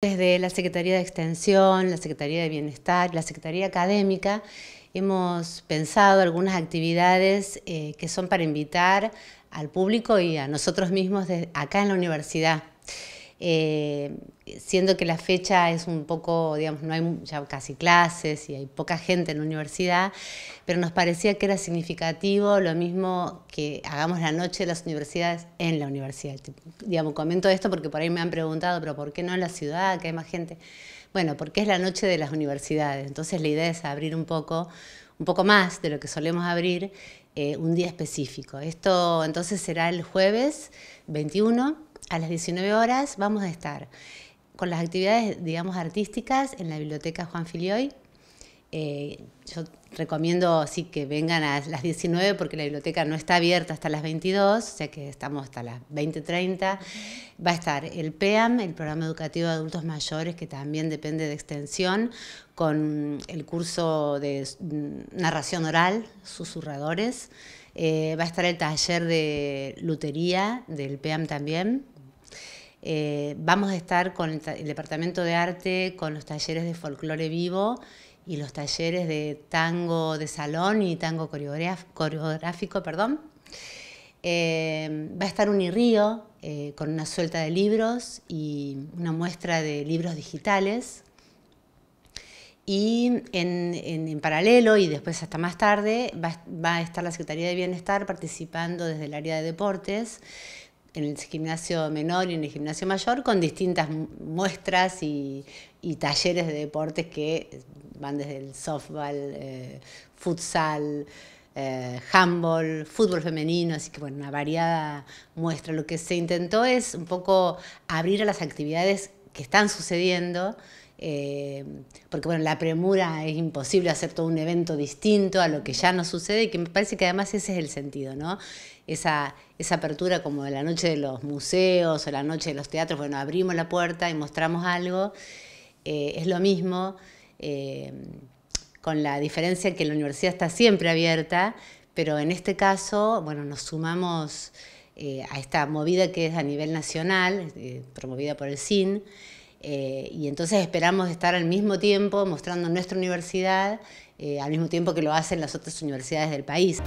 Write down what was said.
Desde la Secretaría de Extensión, la Secretaría de Bienestar, la Secretaría Académica, hemos pensado algunas actividades eh, que son para invitar al público y a nosotros mismos acá en la universidad. Eh, siendo que la fecha es un poco, digamos, no hay ya casi clases y hay poca gente en la universidad, pero nos parecía que era significativo lo mismo que hagamos la noche de las universidades en la universidad. Digamos, comento esto porque por ahí me han preguntado, pero ¿por qué no en la ciudad, que hay más gente? Bueno, porque es la noche de las universidades, entonces la idea es abrir un poco, un poco más de lo que solemos abrir eh, un día específico. Esto entonces será el jueves 21 a las 19 horas vamos a estar con las actividades, digamos, artísticas en la Biblioteca Juan Filioy, eh, yo recomiendo sí que vengan a las 19 porque la biblioteca no está abierta hasta las 22, o sea que estamos hasta las 20:30. Va a estar el PEAM, el programa educativo de adultos mayores que también depende de extensión con el curso de narración oral, susurradores. Eh, va a estar el taller de lutería del PEAM también, eh, vamos a estar con el, Departamento de Arte, con los talleres de folclore vivo y los talleres de tango de salón y tango coreográfico, perdón. Eh, va a estar un eh, con una suelta de libros y una muestra de libros digitales. Y en, paralelo y después hasta más tarde va, a estar la Secretaría de Bienestar participando desde el área de deportes en el gimnasio menor y en el gimnasio mayor con distintas muestras y, y talleres de deportes que van desde el softball, eh, futsal, eh, handball, fútbol femenino, así que bueno, una variada muestra. Lo que se intentó es un poco abrir a las actividades que están sucediendo, eh, porque bueno, la premura es imposible hacer todo un evento distinto a lo que ya no sucede, y que me parece que además ese es el sentido, ¿no? Esa, apertura como de la noche de los museos o la noche de los teatros, bueno, abrimos la puerta y mostramos algo, es lo mismo. Eh, con la diferencia que la universidad está siempre abierta, pero en este caso, bueno, nos sumamos eh, a esta movida que es a nivel nacional, eh, promovida por el CIN, y entonces esperamos estar al mismo tiempo mostrando nuestra universidad, al mismo tiempo que lo hacen las otras universidades del país.